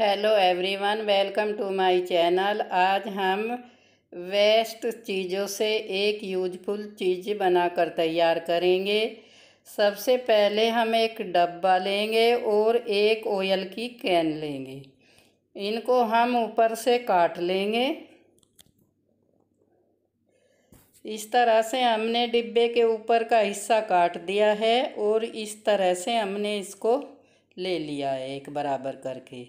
hello everyone welcome to my channel आज हम waste चीज़ों से एक यूजफुल चीज़ बनाकर तैयार करेंगे सबसे पहले हम एक डब्बा लेंगे और एक ऑयल की कैन लेंगे इनको हम ऊपर से काट लेंगे इस तरह से हमने डिब्बे के ऊपर का हिस्सा काट दिया है और इस तरह से हमने इसको ले लिया है एक बराबर करके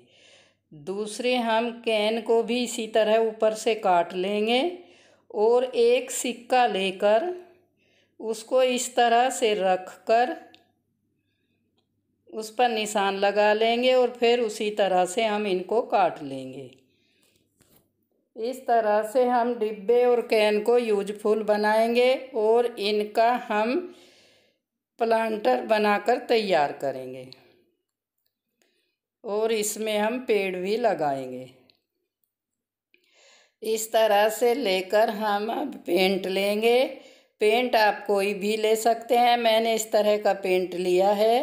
दूसरे हम कैन को भी इसी तरह ऊपर से काट लेंगे और एक सिक्का लेकर उसको इस तरह से रख कर उस पर निशान लगा लेंगे और फिर उसी तरह से हम इनको काट लेंगे इस तरह से हम डिब्बे और कैन को यूजफुल बनाएंगे और इनका हम प्लांटर बनाकर तैयार करेंगे और इसमें हम पेड़ भी लगाएंगे इस तरह से लेकर हम पेंट लेंगे पेंट आप कोई भी ले सकते हैं मैंने इस तरह का पेंट लिया है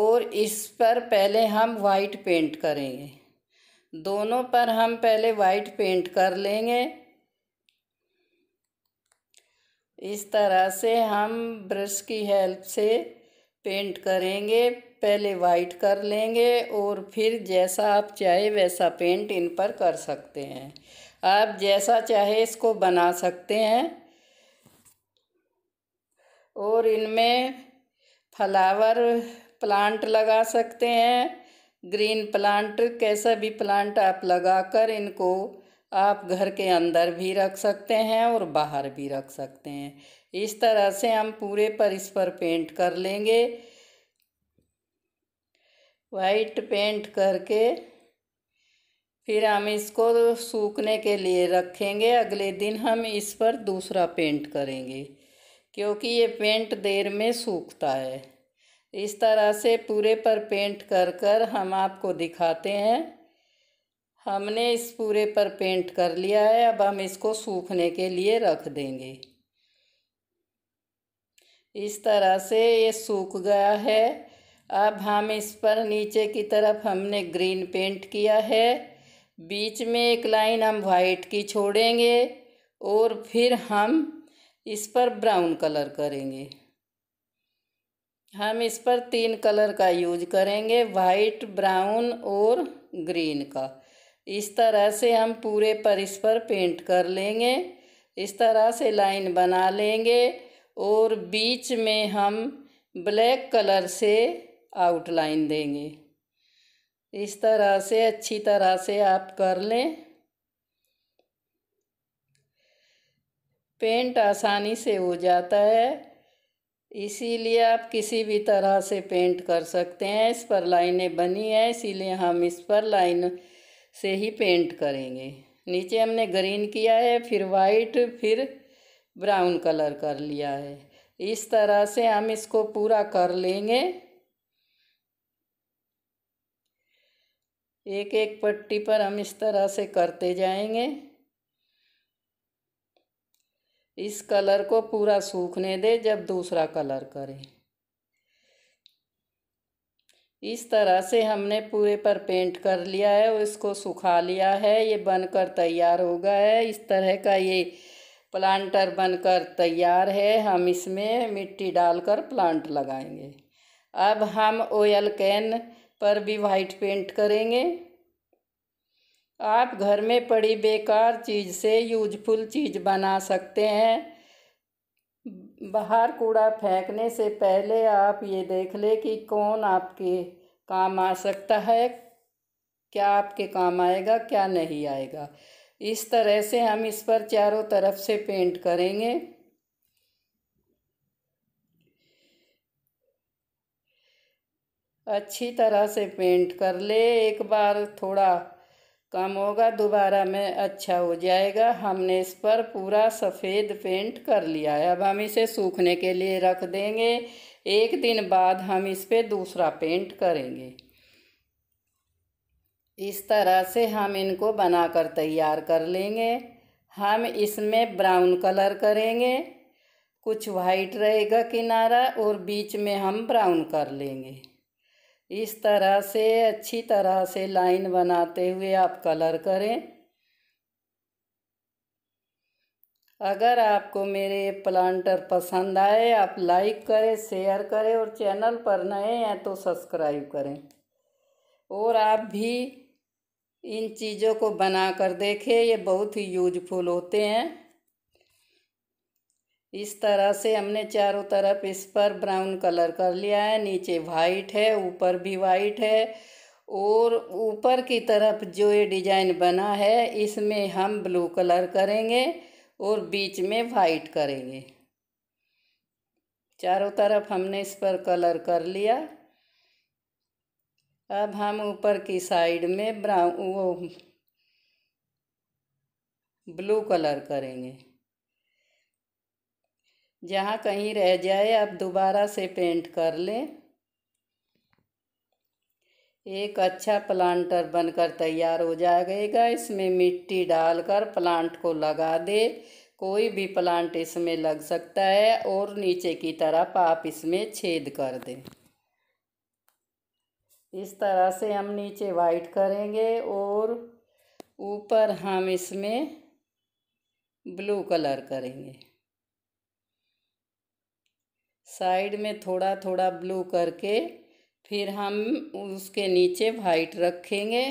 और इस पर पहले हम वाइट पेंट करेंगे दोनों पर हम पहले वाइट पेंट कर लेंगे इस तरह से हम ब्रश की हेल्प से पेंट करेंगे पहले वाइट कर लेंगे और फिर जैसा आप चाहे वैसा पेंट इन पर कर सकते हैं आप जैसा चाहे इसको बना सकते हैं और इनमें फ्लावर प्लांट लगा सकते हैं ग्रीन प्लांट कैसा भी प्लांट आप लगाकर इनको आप घर के अंदर भी रख सकते हैं और बाहर भी रख सकते हैं इस तरह से हम पूरे पर इस पर पेंट कर लेंगे वाइट पेंट करके फिर हम इसको सूखने के लिए रखेंगे अगले दिन हम इस पर दूसरा पेंट करेंगे क्योंकि ये पेंट देर में सूखता है इस तरह से पूरे पर पेंट कर कर हम आपको दिखाते हैं हमने इस पूरे पर पेंट कर लिया है अब हम इसको सूखने के लिए रख देंगे इस तरह से ये सूख गया है अब हम इस पर नीचे की तरफ हमने ग्रीन पेंट किया है बीच में एक लाइन हम वाइट की छोड़ेंगे और फिर हम इस पर ब्राउन कलर करेंगे हम इस पर तीन कलर का यूज करेंगे वाइट ब्राउन और ग्रीन का इस तरह से हम पूरे पर इस पर पेंट कर लेंगे इस तरह से लाइन बना लेंगे और बीच में हम ब्लैक कलर से आउटलाइन देंगे इस तरह से अच्छी तरह से आप कर लें पेंट आसानी से हो जाता है इसीलिए आप किसी भी तरह से पेंट कर सकते हैं इस पर लाइनें बनी है इसीलिए हम इस पर लाइन से ही पेंट करेंगे नीचे हमने ग्रीन किया है फिर वाइट फिर ब्राउन कलर कर लिया है इस तरह से हम इसको पूरा कर लेंगे एक एक पट्टी पर हम इस तरह से करते जाएंगे इस कलर को पूरा सूखने दे जब दूसरा कलर करें इस तरह से हमने पूरे पर पेंट कर लिया है और इसको सुखा लिया है ये बनकर तैयार हो गया है इस तरह का ये प्लांटर बनकर तैयार है हम इसमें मिट्टी डालकर प्लांट लगाएंगे अब हम ऑयल कैन पर भी वाइट पेंट करेंगे आप घर में पड़ी बेकार चीज़ से यूजफुल चीज़ बना सकते हैं बाहर कूड़ा फेंकने से पहले आप ये देख लें कि कौन आपके काम आ सकता है क्या आपके काम आएगा क्या नहीं आएगा इस तरह से हम इस पर चारों तरफ से पेंट करेंगे अच्छी तरह से पेंट कर ले एक बार थोड़ा कम होगा दोबारा में अच्छा हो जाएगा हमने इस पर पूरा सफ़ेद पेंट कर लिया है अब हम इसे सूखने के लिए रख देंगे एक दिन बाद हम इस पर दूसरा पेंट करेंगे इस तरह से हम इनको बनाकर तैयार कर लेंगे हम इसमें ब्राउन कलर करेंगे कुछ वाइट रहेगा किनारा और बीच में हम ब्राउन कर लेंगे इस तरह से अच्छी तरह से लाइन बनाते हुए आप कलर करें अगर आपको मेरे प्लांटर पसंद आए आप लाइक करें शेयर करें और चैनल पर नए हैं तो सब्सक्राइब करें और आप भी इन चीज़ों को बनाकर देखें ये बहुत ही यूजफुल होते हैं इस तरह से हमने चारों तरफ इस पर ब्राउन कलर कर लिया है नीचे वाइट है ऊपर भी वाइट है और ऊपर की तरफ जो ये डिजाइन बना है इसमें हम ब्लू कलर करेंगे और बीच में वाइट करेंगे चारों तरफ हमने इस पर कलर कर लिया अब हम ऊपर की साइड में ब्राउन वो ब्लू कलर करेंगे जहाँ कहीं रह जाए आप दोबारा से पेंट कर लें एक अच्छा प्लांटर बनकर तैयार हो जाएगा इसमें मिट्टी डालकर प्लांट को लगा दे कोई भी प्लांट इसमें लग सकता है और नीचे की तरफ आप इसमें छेद कर दें इस तरह से हम नीचे वाइट करेंगे और ऊपर हम इसमें ब्लू कलर करेंगे साइड में थोड़ा थोड़ा ब्लू करके फिर हम उसके नीचे वाइट रखेंगे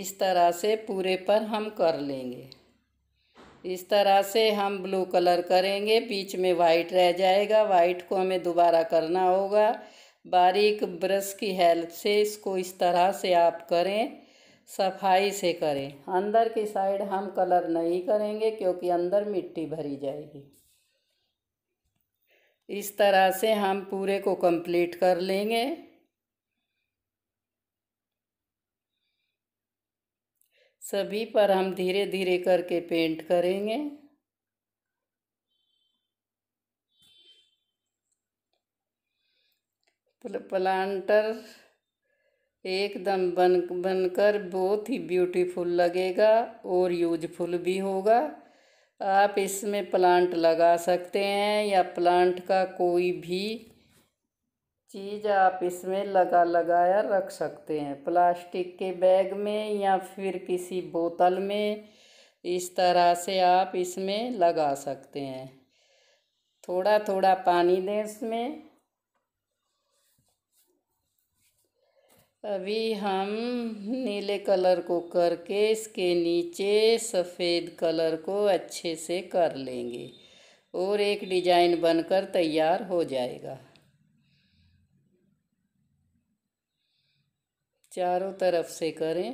इस तरह से पूरे पर हम कर लेंगे इस तरह से हम ब्लू कलर करेंगे बीच में वाइट रह जाएगा वाइट को हमें दोबारा करना होगा बारीक ब्रश की हेल्प से इसको इस तरह से आप करें सफाई से करें अंदर की साइड हम कलर नहीं करेंगे क्योंकि अंदर मिट्टी भरी जाएगी इस तरह से हम पूरे को कंप्लीट कर लेंगे सभी पर हम धीरे धीरे करके पेंट करेंगे प्लांटर एकदम बन बनकर बहुत ही ब्यूटीफुल लगेगा और यूजफुल भी होगा आप इसमें प्लांट लगा सकते हैं या प्लांट का कोई भी चीज़ आप इसमें लगा लगाया रख सकते हैं प्लास्टिक के बैग में या फिर किसी बोतल में इस तरह से आप इसमें लगा सकते हैं थोड़ा थोड़ा पानी दें इसमें अभी हम नीले कलर को करके इसके नीचे सफ़ेद कलर को अच्छे से कर लेंगे और एक डिजाइन बनकर तैयार हो जाएगा चारों तरफ से करें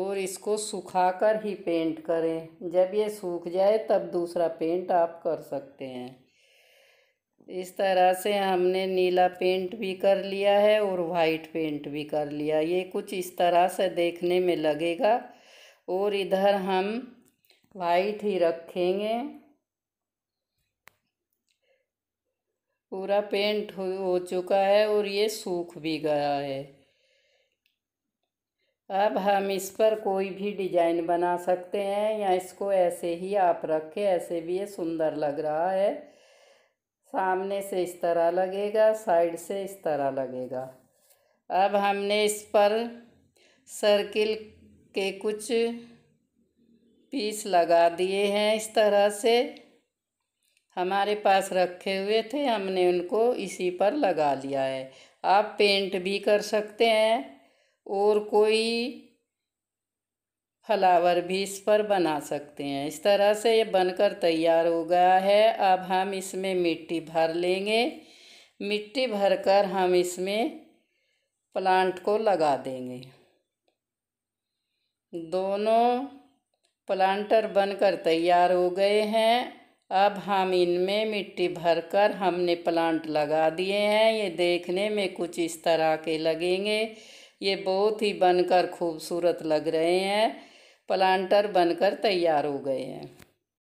और इसको सुखाकर ही पेंट करें जब ये सूख जाए तब दूसरा पेंट आप कर सकते हैं इस तरह से हमने नीला पेंट भी कर लिया है और वाइट पेंट भी कर लिया ये कुछ इस तरह से देखने में लगेगा और इधर हम वाइट ही रखेंगे पूरा पेंट हो, चुका है और ये सूख भी गया है अब हम इस पर कोई भी डिजाइन बना सकते हैं या इसको ऐसे ही आप रखें ऐसे भी ये सुंदर लग रहा है सामने से इस तरह लगेगा साइड से इस तरह लगेगा अब हमने इस पर सर्किल के कुछ पीस लगा दिए हैं इस तरह से हमारे पास रखे हुए थे हमने उनको इसी पर लगा लिया है आप पेंट भी कर सकते हैं और कोई फ्लावर भी इस पर बना सकते हैं इस तरह से ये बनकर तैयार हो गया है अब हम इसमें मिट्टी भर लेंगे मिट्टी भरकर हम इसमें प्लांट को लगा देंगे दोनों प्लांटर बनकर तैयार हो गए हैं अब हम इनमें मिट्टी भरकर हमने प्लांट लगा दिए हैं ये देखने में कुछ इस तरह के लगेंगे ये बहुत ही बनकर खूबसूरत लग रहे हैं प्लांटर बनकर तैयार हो गए हैं